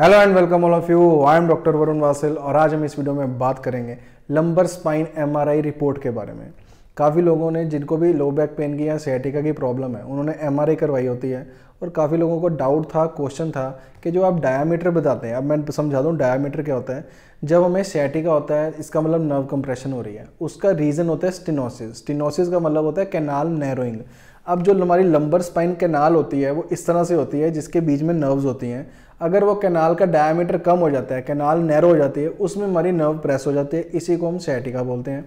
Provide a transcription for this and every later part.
Hello and welcome all of you I am doctor Varun Vasil और आज हम इस वीडियो में बात करेंगे लंबर स्पाइन एमआरआई रिपोर्ट के बारे में काफ़ी लोगों ने जिनको भी लो बैक पेन की या सियाटिका की प्रॉब्लम है उन्होंने एमआरआई करवाई होती है और काफ़ी लोगों को डाउट था क्वेश्चन था कि जो आप डायामीटर बताते हैं अब मैं समझा दूँ डायामीटर क्या होता है जब हमें सियाटिका होता है इसका मतलब नर्व कंप्रेशन हो रही है उसका रीज़न होता है स्टिनोसिस स्टिनोसिस का मतलब होता है कैनाल नैरोइंग अब जो हमारी लंबर स्पाइन कैनाल होती है वो इस तरह से होती है जिसके बीच में नर्व्स होती हैं अगर वो कैनाल का डायमीटर कम हो जाता है कैनाल नैरो हो जाती है उसमें हमारी नर्व प्रेस हो जाती है इसी को हम सैटिका बोलते हैं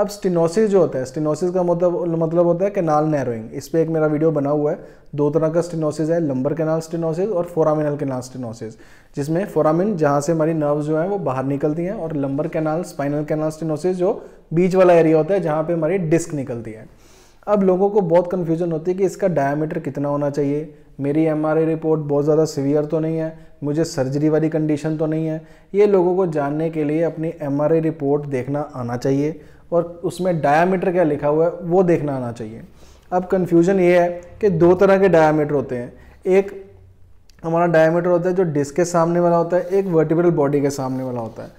अब स्टिनोसिस जो होता है स्टिनोसिस का मतलब मतलब होता है कैनाल नैरोइंग इस पर एक मेरा वीडियो बना हुआ है दो तरह का स्टिनोसिस है लंबर कैनाल स्टिनोसिस और फोरामिनल कैनाल स्टिनोसिस जिसमें फोरामिन जहाँ से हमारी नर्व जो है वो बाहर निकलती हैं और lumbar canal spinal canal stenosis जो बीच वाला एरिया होता है जहाँ पर हमारी डिस्क निकलती है अब लोगों को बहुत कन्फ्यूजन होती है कि इसका डायमीटर कितना होना चाहिए मेरी एम रिपोर्ट बहुत ज़्यादा सीवियर तो नहीं है मुझे सर्जरी वाली कंडीशन तो नहीं है ये लोगों को जानने के लिए अपनी एम रिपोर्ट देखना आना चाहिए और उसमें डायामीटर क्या लिखा हुआ है वो देखना आना चाहिए अब कन्फ्यूजन ये है कि दो तरह के डायामीटर होते हैं एक हमारा डायामीटर होता है जो डिस्क के सामने वाला होता है एक वर्टिब्रल बॉडी के सामने वाला होता है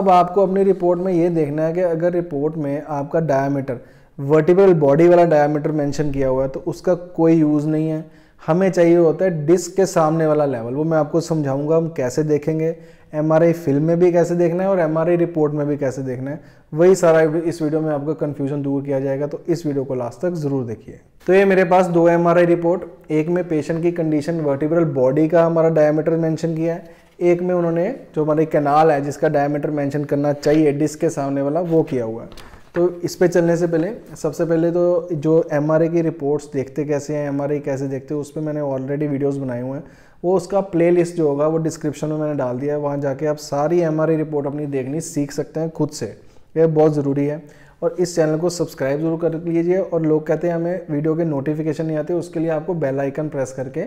अब आपको अपनी रिपोर्ट में ये देखना है कि अगर रिपोर्ट में आपका डायामीटर वर्टिब्रल बॉडी वाला डायमीटर मेंशन किया हुआ है तो उसका कोई यूज़ नहीं है हमें चाहिए होता है डिस्क के सामने वाला लेवल वो मैं आपको समझाऊंगा हम कैसे देखेंगे एम फिल्म में भी कैसे देखना है और एम रिपोर्ट में भी कैसे देखना है वही सारा इस वीडियो में आपका कन्फ्यूजन दूर किया जाएगा तो इस वीडियो को लास्ट तक ज़रूर देखिए तो ये मेरे पास दो एम रिपोर्ट एक में पेशेंट की कंडीशन वर्टिब्रल बॉडी का हमारा डायमीटर मैंशन किया है एक में उन्होंने जो हमारी कैनाल है जिसका डायमीटर मैंशन करना चाहिए डिस्क के सामने वाला वो किया हुआ है तो इस पर चलने से पहले सबसे पहले तो जो एम की रिपोर्ट्स देखते कैसे हैं एम कैसे देखते हैं उस पर मैंने ऑलरेडी वीडियोस बनाए हुए हैं वो उसका प्ले लिस्ट जो होगा वो डिस्क्रिप्शन में मैंने डाल दिया है वहाँ जाके आप सारी एम रिपोर्ट अपनी देखनी सीख सकते हैं खुद से यह बहुत ज़रूरी है और इस चैनल को सब्सक्राइब जरूर कर लीजिए और लोग कहते हैं हमें वीडियो के नोटिफिकेशन नहीं आते उसके लिए आपको बेल आइकन प्रेस करके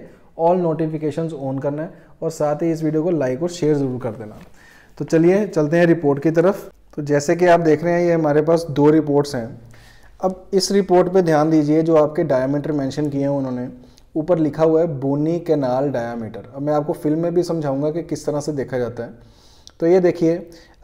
ऑल नोटिफिकेशन ऑन करना है और साथ ही इस वीडियो को लाइक और शेयर ज़रूर कर देना तो चलिए चलते हैं रिपोर्ट की तरफ तो जैसे कि आप देख रहे हैं ये हमारे पास दो रिपोर्ट्स हैं अब इस रिपोर्ट पे ध्यान दीजिए जो आपके डायामीटर मेंशन किए हैं उन्होंने ऊपर लिखा हुआ है बोनी कैनाल डायामीटर अब मैं आपको फिल्म में भी समझाऊंगा कि किस तरह से देखा जाता है तो ये देखिए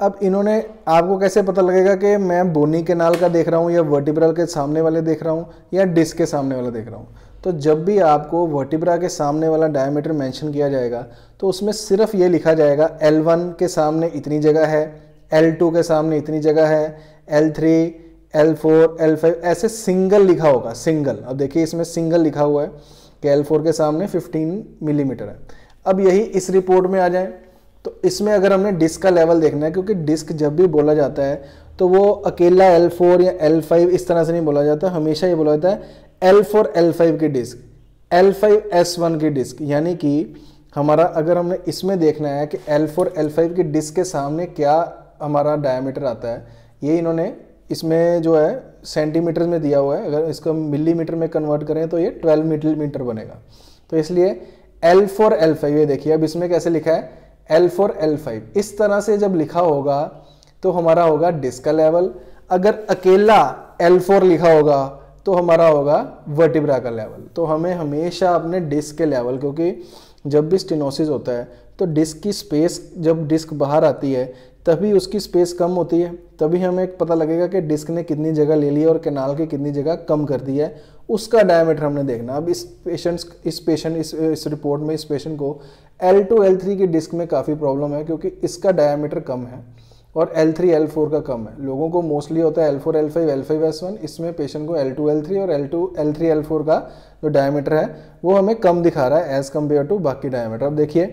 अब इन्होंने आपको कैसे पता लगेगा कि मैं बोनी कैनाल का देख रहा हूँ या वर्टिब्रल के सामने वाले देख रहा हूँ या डिस्क के सामने वाला देख रहा हूँ तो जब भी आपको वर्टिब्रा के सामने वाला डायमीटर मेंशन किया जाएगा तो उसमें सिर्फ ये लिखा जाएगा L1 के सामने इतनी जगह है L2 के सामने इतनी जगह है L3, L4, L5 ऐसे सिंगल लिखा होगा सिंगल अब देखिए इसमें सिंगल लिखा हुआ है कि L4 के सामने 15 मिलीमीटर mm है अब यही इस रिपोर्ट में आ जाए तो इसमें अगर हमने डिस्क का लेवल देखना है क्योंकि डिस्क जब भी बोला जाता है तो वो अकेला L4 या L5 इस तरह से नहीं बोला जाता हमेशा ये बोला जाता है L4, L5 की डिस्क L5, S1 की डिस्क यानी कि हमारा अगर हमने इसमें देखना है कि L4, L5 की डिस्क के सामने क्या हमारा डायमीटर आता है ये इन्होंने इसमें जो है सेंटीमीटर में दिया हुआ है अगर इसको मिलीमीटर में कन्वर्ट करें तो ये 12 मिलीमीटर बनेगा तो इसलिए एल फोर एल फाइव ये देखिए अब इसमें कैसे लिखा है एल फोर एल फाइव इस तरह से जब लिखा होगा तो हमारा होगा डिस्क का लेवल अगर अकेला एल फोर लिखा होगा तो हमारा होगा वर्टिब्रा का लेवल तो हमें हमेशा अपने डिस्क के लेवल क्योंकि जब भी स्टिनोसिस होता है तो डिस्क की स्पेस जब डिस्क बाहर आती है तभी उसकी स्पेस कम होती है तभी हमें पता लगेगा कि डिस्क ने कितनी जगह ले ली है और कैनाल की कितनी जगह कम कर दी है उसका डायमीटर हमने देखना अब इस पेशेंट्स इस पेशेंट इस इस रिपोर्ट में इस पेशेंट को एल टू एल थ्री की डिस्क में काफ़ी प्रॉब्लम है क्योंकि इसका डायमीटर कम है और L3, L4 का कम है लोगों को मोस्टली होता है L4, L5, S1 इसमें पेशेंट को L2, L3 और L2, L3, L4 का जो डायमीटर है वो हमें कम दिखा रहा है एज़ कम्पेयर टू बाकी डायमीटर अब देखिए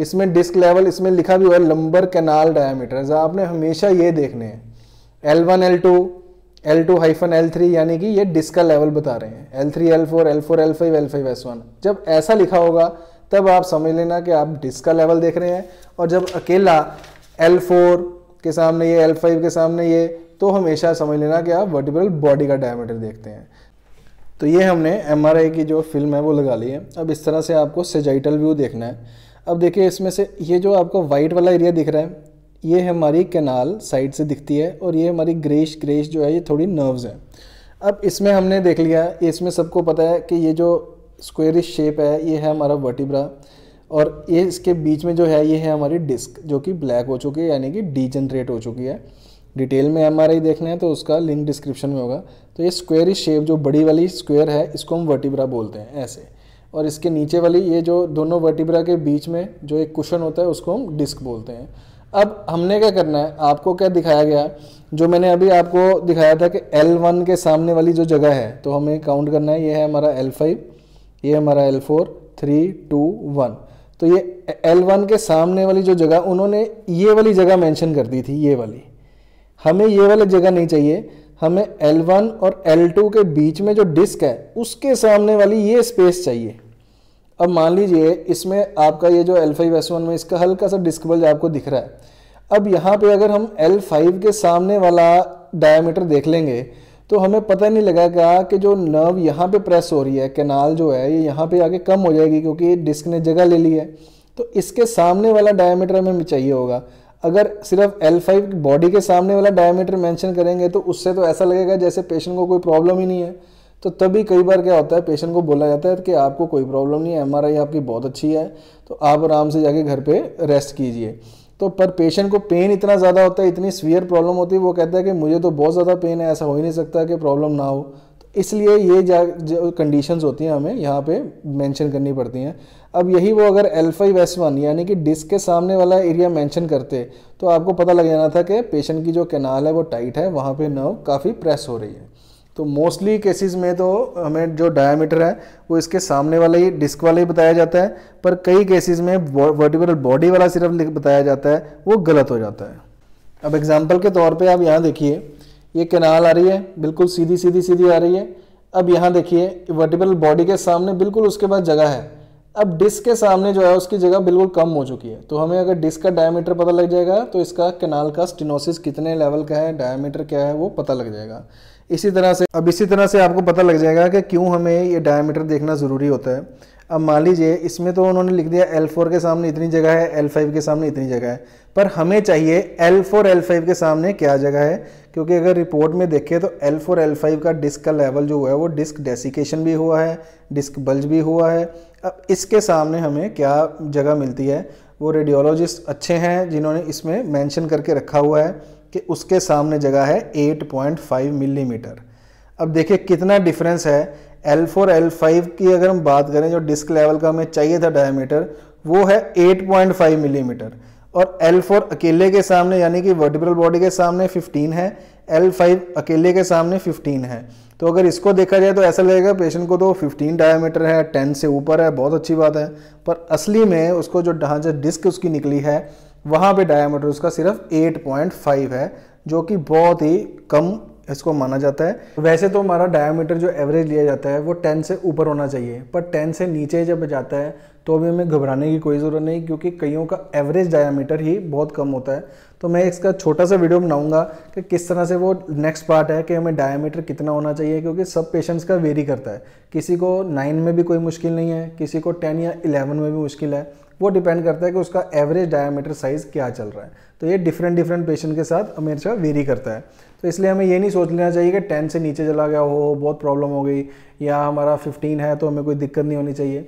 इसमें डिस्क लेवल इसमें लिखा भी हुआ है लंबर कैनाल डायामीटर आपने हमेशा ये देखने हैं L one L two L two hyphen L three यानी कि ये डिस्क का लेवल बता रहे हैं L three L four L four L five L five S one जब ऐसा लिखा होगा तब आप समझ लेना कि आप डिस्क का लेवल देख रहे हैं और जब अकेला एल फोर के सामने ये एल फाइव के सामने ये तो हमेशा समझ लेना कि आप वर्टिब्रल बॉडी का डायमीटर देखते हैं तो ये हमने एम की जो फिल्म है वो लगा ली है अब इस तरह से आपको सेजाइटल व्यू देखना है अब देखिए इसमें से ये जो आपको वाइट वाला एरिया दिख रहा है ये हमारी कैनाल साइड से दिखती है और ये हमारी ग्रेश ग्रेश जो है ये थोड़ी नर्व्स है अब इसमें हमने देख लिया इसमें सबको पता है कि ये जो स्क्वेरिश शेप है ये है हमारा वर्टिब्रा और ये इसके बीच में जो है ये है हमारी डिस्क जो कि ब्लैक हो चुकी है यानी कि डीजनरेट हो चुकी है डिटेल में एम ही देखना है तो उसका लिंक डिस्क्रिप्शन में होगा तो ये स्क्वेरिश शेप जो बड़ी वाली स्क्वेयर है इसको हम वर्टिब्रा बोलते हैं ऐसे और इसके नीचे वाली ये जो दोनों वर्टिब्रा के बीच में जो एक कुशन होता है उसको हम डिस्क बोलते हैं अब हमने क्या करना है आपको क्या दिखाया गया जो मैंने अभी आपको दिखाया था कि L1 के सामने वाली जो जगह है तो हमें काउंट करना है ये है हमारा L5 ये हमारा L4 थ्री टू वन तो ये L1 के सामने वाली जो जगह उन्होंने ये वाली जगह मेंशन कर दी थी ये वाली हमें ये वाली जगह नहीं चाहिए हमें L1 और L2 के बीच में जो डिस्क है उसके सामने वाली ये स्पेस चाहिए अब मान लीजिए इसमें आपका ये जो L5S1 में इसका हल्का सा डिस्क बल्ज आपको दिख रहा है अब यहाँ पे अगर हम L5 के सामने वाला डायमीटर देख लेंगे तो हमें पता नहीं लगेगा कि जो नर्व यहाँ पे प्रेस हो रही है कैनाल जो है ये यहाँ पे आके कम हो जाएगी क्योंकि डिस्क ने जगह ले ली है तो इसके सामने वाला डायमीटर हमें चाहिए होगा अगर सिर्फ L5 बॉडी के सामने वाला डायमीटर मेंशन करेंगे तो उससे तो ऐसा लगेगा जैसे पेशेंट को कोई प्रॉब्लम ही नहीं है तो तभी कई बार क्या होता है पेशेंट को बोला जाता है कि आपको कोई प्रॉब्लम नहीं है एम आपकी बहुत अच्छी है तो आप आराम से जाके घर पर रेस्ट कीजिए तो पर पेशेंट को पेन इतना ज़्यादा होता है इतनी सीवियर प्रॉब्लम होती है वो कहता है कि मुझे तो बहुत ज़्यादा पेन है ऐसा हो ही नहीं सकता कि प्रॉब्लम ना हो इसलिए ये जो कंडीशंस होती हैं हमें यहाँ पे मेंशन करनी पड़ती हैं अब यही वो अगर एल्फा एस वन यानी कि डिस्क के सामने वाला एरिया मेंशन करते तो आपको पता लग जाना था कि पेशेंट की जो कैनाल है वो टाइट है वहाँ पे नर्व काफ़ी प्रेस हो रही है तो मोस्टली केसेस में तो हमें जो डायमीटर है वो इसके सामने वाला ही डिस्क वाला ही बताया जाता है पर कई केसेस में वर्टिकल बॉडी वाला सिर्फ बताया जाता है वो गलत हो जाता है अब एग्जाम्पल के तौर पर आप यहाँ देखिए ये कैनाल आ रही है बिल्कुल सीधी सीधी सीधी आ रही है अब यहाँ देखिए वर्टिबल बॉडी के सामने बिल्कुल उसके बाद जगह है अब डिस्क के सामने जो है उसकी जगह बिल्कुल कम हो चुकी है तो हमें अगर डिस्क का डायमीटर पता लग जाएगा तो इसका केनाल का स्टिनोसिस कितने लेवल का है डायमीटर क्या है वो पता लग जाएगा इसी तरह से अब इसी तरह से आपको पता लग जाएगा कि क्यों हमें ये डायमीटर देखना ज़रूरी होता है अब मान लीजिए इसमें तो उन्होंने लिख दिया L4 के सामने इतनी जगह है L5 के सामने इतनी जगह है पर हमें चाहिए L4 L5 के सामने क्या जगह है क्योंकि अगर रिपोर्ट में देखें तो L4 L5 का डिस्क का लेवल जो हुआ है वो डिस्क डेसिकेशन भी हुआ है डिस्क बल्ज भी हुआ है अब इसके सामने हमें क्या जगह मिलती है वो रेडियोलॉजिस्ट अच्छे हैं जिन्होंने इसमें मेंशन करके रखा हुआ है कि उसके सामने जगह है 8.5 मिलीमीटर mm. अब देखिए कितना डिफरेंस है L4 L5 की अगर हम बात करें जो डिस्क लेवल का हमें चाहिए था डायमीटर वो है 8.5 मिलीमीटर mm. और L4 अकेले के सामने यानी कि वर्टिब्रल बॉडी के सामने 15 है L5 अकेले के सामने 15 है तो अगर इसको देखा जाए तो ऐसा लगेगा पेशेंट को तो 15 डायमीटर है 10 से ऊपर है बहुत अच्छी बात है पर असली में उसको जो ढांचा डिस्क उसकी निकली है वहाँ पे डायमीटर उसका सिर्फ 8.5 है जो कि बहुत ही कम इसको माना जाता है वैसे तो हमारा डायामीटर जो एवरेज लिया जाता है वो 10 से ऊपर होना चाहिए पर 10 से नीचे जब जाता है तो अभी हमें घबराने की कोई ज़रूरत नहीं क्योंकि कईयों का एवरेज डायामीटर ही बहुत कम होता है तो मैं इसका छोटा सा वीडियो बनाऊंगा कि किस तरह से वो नेक्स्ट पार्ट है कि हमें डायामीटर कितना होना चाहिए क्योंकि सब पेशेंट्स का वेरी करता है किसी को नाइन में भी कोई मुश्किल नहीं है किसी को टेन या इलेवन में भी मुश्किल है वो डिपेंड करता है कि उसका एवरेज डायामीटर साइज़ क्या चल रहा है तो ये डिफरेंट डिफरेंट पेशेंट के साथ हमेशा वेरी करता है तो इसलिए हमें ये नहीं सोच लेना चाहिए कि टेन से नीचे चला गया हो बहुत प्रॉब्लम हो गई या हमारा फिफ्टीन है तो हमें कोई दिक्कत नहीं होनी चाहिए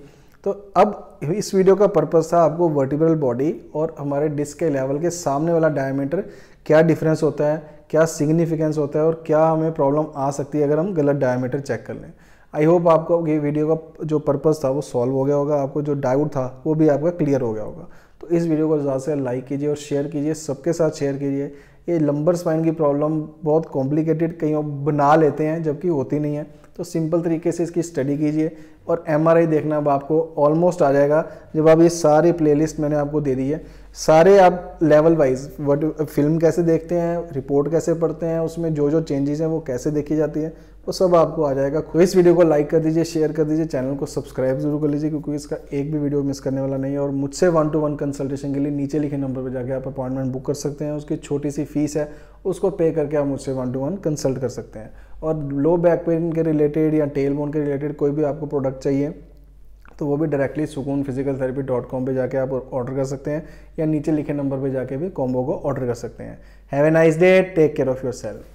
तो अब इस वीडियो का पर्पज़ था आपको वर्टिब्रल बॉडी और हमारे डिस्क के लेवल के सामने वाला डायमीटर क्या डिफरेंस होता है क्या सिग्निफिकेंस होता है और क्या हमें प्रॉब्लम आ सकती है अगर हम गलत डायमीटर चेक कर लें आई होप आपको ये वीडियो का जो पर्पज़ था वो सॉल्व हो गया होगा आपको जो डाउट था वो भी आपका क्लियर हो गया होगा तो इस वीडियो को ज़्यादा से लाइक कीजिए और शेयर कीजिए सबके साथ शेयर कीजिए ये लंबर स्पाइन की प्रॉब्लम बहुत कॉम्प्लिकेटेड कहीं बना लेते हैं जबकि होती नहीं है तो सिंपल तरीके से इसकी स्टडी कीजिए और एम देखना अब आपको ऑलमोस्ट आ जाएगा जब आप ये सारी प्लेलिस्ट मैंने आपको दे दी है सारे आप लेवल वाइज वट फिल्म कैसे देखते हैं रिपोर्ट कैसे पढ़ते हैं उसमें जो जो चेंजेस हैं वो कैसे देखी जाती है वो सब आपको आ जाएगा इस वीडियो को लाइक कर दीजिए शेयर कर दीजिए चैनल को सब्सक्राइब जरूर कर लीजिए क्योंकि इसका एक भी वीडियो मिस करने वाला नहीं है और मुझसे वन टू वन कंसल्टेशन के लिए नीचे लिखे नंबर पर जाकर आप अपॉइंटमेंट बुक कर सकते हैं उसकी छोटी सी फीस है उसको पे करके आप मुझसे वन टू वन कंसल्ट कर सकते हैं और लो बैक पेन के रिलेटेड या टेल बोन के रिलेटेड कोई भी आपको प्रोडक्ट चाहिए तो वो भी डायरेक्टली सुकून फिजिकल थेरेपी डॉट कॉम पर जाकर आप ऑर्डर कर सकते हैं या नीचे लिखे नंबर पर जाके भी कॉम्बो को ऑर्डर कर सकते हैं have a nice day take care of your self